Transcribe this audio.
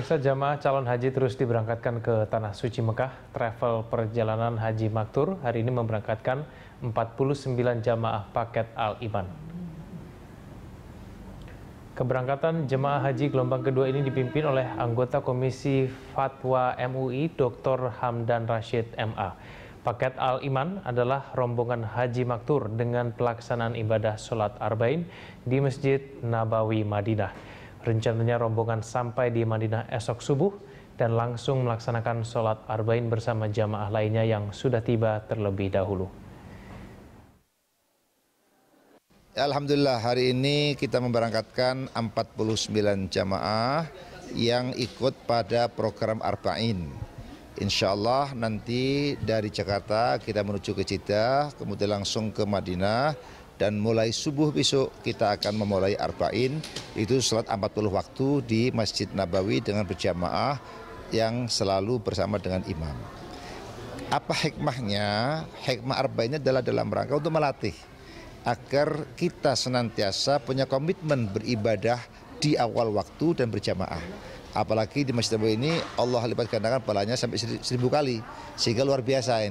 Pemirsa jamaah calon haji terus diberangkatkan ke Tanah Suci Mekah. Travel perjalanan haji Maktur hari ini memberangkatkan 49 jamaah paket Al-Iman. Keberangkatan jemaah haji gelombang kedua ini dipimpin oleh anggota Komisi Fatwa MUI Dr. Hamdan Rashid MA. Paket Al-Iman adalah rombongan haji maktur dengan pelaksanaan ibadah sholat Arbain di Masjid Nabawi Madinah. Rencananya rombongan sampai di Madinah esok subuh dan langsung melaksanakan sholat arba'in bersama jamaah lainnya yang sudah tiba terlebih dahulu. Ya, Alhamdulillah hari ini kita memberangkatkan 49 jamaah yang ikut pada program Arba'in. Insya Allah nanti dari Jakarta kita menuju ke Jeddah, kemudian langsung ke Madinah, dan mulai subuh besok kita akan memulai Arba'in itu sholat 40 waktu di Masjid Nabawi dengan berjamaah yang selalu bersama dengan imam. Apa hikmahnya? Hikmah arba'innya adalah dalam rangka untuk melatih agar kita senantiasa punya komitmen beribadah di awal waktu dan berjamaah. Apalagi di Masjid Nabawi ini Allah lipat gandakan pahalanya sampai seribu kali sehingga luar biasa ini.